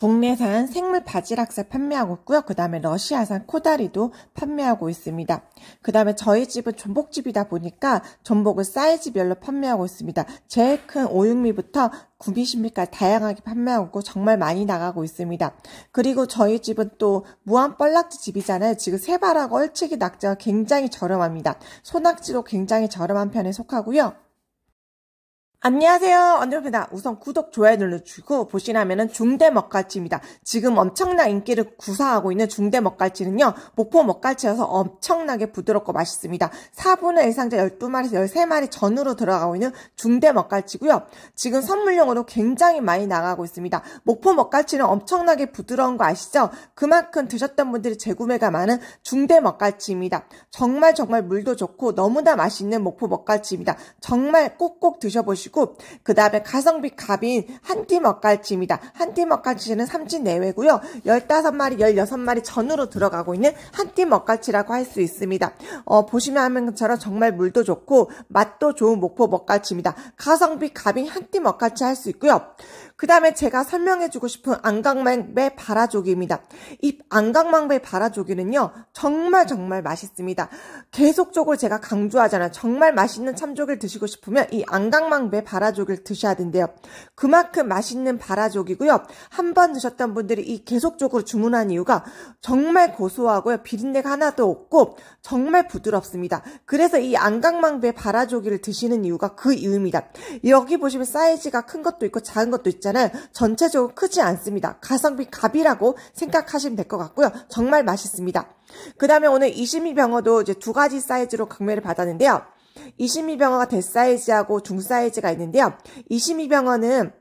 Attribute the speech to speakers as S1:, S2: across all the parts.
S1: 국내산 생물 바지락새 판매하고 있고요. 그 다음에 러시아산 코다리도 판매하고 있습니다. 그 다음에 저희 집은 전복집이다 보니까 전복을 사이즈별로 판매하고 있습니다. 제일 큰오육미부터구미십미까지 다양하게 판매하고 있고 정말 많이 나가고 있습니다. 그리고 저희 집은 또 무한 뻘락지 집이잖아요. 지금 세발하고 얼치기 낙지가 굉장히 저렴합니다. 소낙지도 굉장히 저렴한 편에 속하고요. 안녕하세요. 언더입니다. 우선 구독, 좋아요 눌러주고 보시라면은 중대 먹갈치입니다. 지금 엄청난 인기를 구사하고 있는 중대 먹갈치는요. 목포 먹갈치여서 엄청나게 부드럽고 맛있습니다. 4분의 1상자 12마리에서 13마리 전후로 들어가고 있는 중대 먹갈치고요. 지금 선물용으로 굉장히 많이 나가고 있습니다. 목포 먹갈치는 엄청나게 부드러운 거 아시죠? 그만큼 드셨던 분들이 재구매가 많은 중대 먹갈치입니다. 정말 정말 물도 좋고 너무나 맛있는 목포 먹갈치입니다. 정말 꼭꼭 드셔보시고 것이고 그 다음에 가성비 갑인 한티먹갈치입니다한티먹갈치는 삼진 내외고요. 15마리, 16마리 전으로 들어가고 있는 한티먹갈치라고할 수 있습니다. 어, 보시면 하는 것처럼 정말 물도 좋고 맛도 좋은 목포 먹갈치입니다. 가성비 갑인 한티 먹갈치 할 수 있고요. 그 다음에 제가 설명해주고 싶은 안강망배 바라조기입니다. 이 안강망배 바라조기는요, 정말 정말 맛있습니다. 계속적으로 제가 강조하잖아요. 정말 맛있는 참조기를 드시고 싶으면 이 안강망배 앞에 바라족을 드셔야 된대요. 그만큼 맛있는 바라족이고요. 한 번 드셨던 분들이 이 계속적으로 주문한 이유가 정말 고소하고요. 비린내가 하나도 없고 정말 부드럽습니다. 그래서 이 안강망배 바라족이를 드시는 이유가 그 이유입니다. 여기 보시면 사이즈가 큰 것도 있고 작은 것도 있잖아요. 전체적으로 크지 않습니다. 가성비 갑이라고 생각하시면 될 것 같고요. 정말 맛있습니다. 그 다음에 오늘 이심이 병어도 이제 두 가지 사이즈로 강매를 받았는데요. 이심이병어가 대사이즈하고 중사이즈가 있는데요. 이심이병어는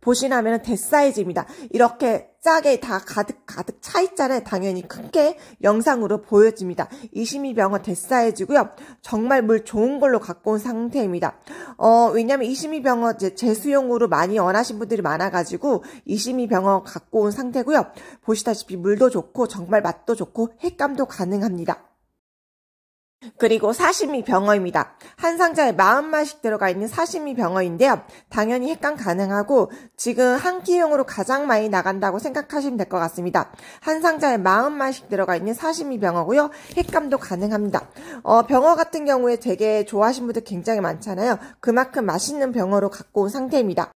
S1: 보시라면 대사이즈입니다. 이렇게 짜게 다 가득 가득 차 있잖아요. 당연히 크게 영상으로 보여집니다. 2 2병어 대사이즈고요. 정말 물 좋은 걸로 갖고 온 상태입니다. 어 왜냐면 22병어 재수용으로 많이 원하신 분들이 많아가지고 22병어 갖고 온 상태고요. 보시다시피 물도 좋고 정말 맛도 좋고 핵감도 가능합니다. 그리고 사시미 병어입니다. 한 상자에 마음만씩 들어가 있는 사시미 병어인데요. 당연히 핵감 가능하고 지금 한 끼용으로 가장 많이 나간다고 생각하시면 될 것 같습니다. 한 상자에 마음만씩 들어가 있는 사시미 병어고요. 핵감도 가능합니다. 어, 병어 같은 경우에 되게 좋아하시는 분들 굉장히 많잖아요. 그만큼 맛있는 병어로 갖고 온 상태입니다.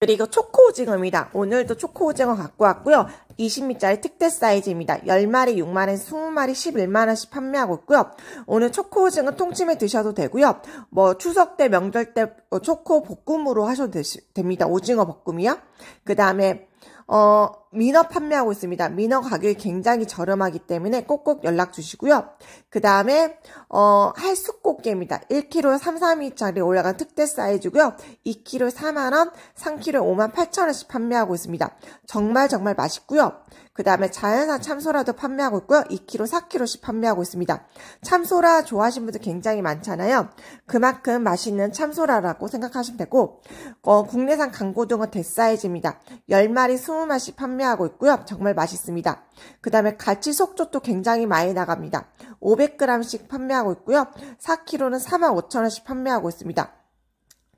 S1: 그리고 초코 오징어입니다. 오늘도 초코 오징어 갖고 왔고요. 20미짜리 특대 사이즈입니다. 10마리, 6마리, 20마리, 11만원씩 판매하고 있고요. 오늘 초코 오징어 통찜에 드셔도 되고요. 뭐 추석 때, 명절 때 어, 초코 볶음으로 하셔도 되시, 됩니다. 오징어 볶음이요. 그 다음에 어, 민어 판매하고 있습니다. 민어 가격이 굉장히 저렴하기 때문에 꼭꼭 연락 주시고요. 그 다음에 어, 할수꽃게입니다. 1kg 332짜리 올라간 특대 사이즈고요. 2kg 4만원, 3kg 5만 8천원씩 판매하고 있습니다. 정말 정말 맛있고요. 그 다음에 자연산 참소라도 판매하고 있고요. 2kg, 4kg씩 판매하고 있습니다. 참소라 좋아하시는 분들 굉장히 많잖아요. 그만큼 맛있는 참소라라고 생각하시면 되고 어, 국내산 강고등어 대사이즈입니다. 10마리 20마씩 판매하고 있고요. 정말 맛있습니다. 그 다음에 가치 속조도 굉장히 많이 나갑니다. 500g씩 판매하고 있고요. 4kg는 45,000원씩 판매하고 있습니다.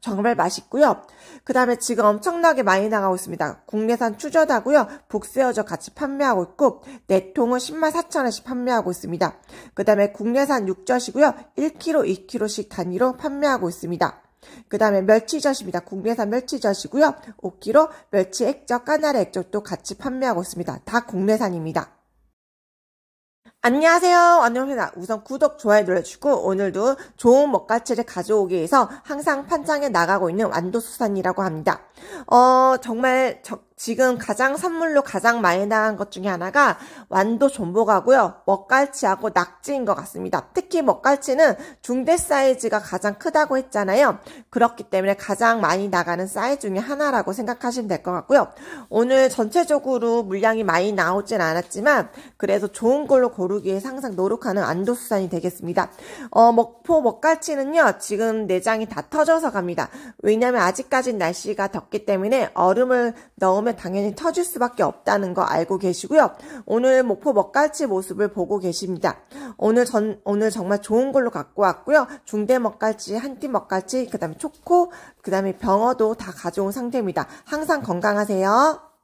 S1: 정말 맛있고요. 그 다음에 지금 엄청나게 많이 나가고 있습니다. 국내산 추저다고요. 북새어저 같이 판매하고 있고 내통은 10만 4천원씩 판매하고 있습니다. 그 다음에 국내산 육젓이고요. 1kg, 2kg씩 단위로 판매하고 있습니다. 그 다음에 멸치젓입니다. 국내산 멸치젓이고요. 5kg 멸치 액젓, 까나리 액젓도 같이 판매하고 있습니다. 다 국내산입니다. 안녕하세요. 안녕하세요. 우선 구독, 좋아요 눌러주시고 오늘도 좋은 먹가치를 가져오기 위해서 항상 판장에 나가고 있는 완도수산이라고 합니다. 어 정말 적, 지금 가장 선물로 가장 많이 나간 것 중에 하나가 완도 존복하고요. 먹갈치하고 낙지인 것 같습니다. 특히 먹갈치는 중대 사이즈가 가장 크다고 했잖아요. 그렇기 때문에 가장 많이 나가는 사이즈 중에 하나라고 생각하시면 될 것 같고요. 오늘 전체적으로 물량이 많이 나오진 않았지만 그래서 좋은 걸로 고르기 에 항상 노력하는 안도수산이 되겠습니다. 어, 먹포 먹갈치는요. 지금 내장이 다 터져서 갑니다. 왜냐하면 아직까지 날씨가 덥기 때문에 얼음을 넣으면 나오면 당연히 터질 수밖에 없다는 거 알고 계시고요. 오늘 목포 먹갈치 모습을 보고 계십니다. 오늘 전 오늘 정말 좋은 걸로 갖고 왔고요. 중대 먹갈치, 한띠 먹갈치, 그다음에 초코, 그다음에 병어도 다 가져온 상태입니다. 항상 건강하세요.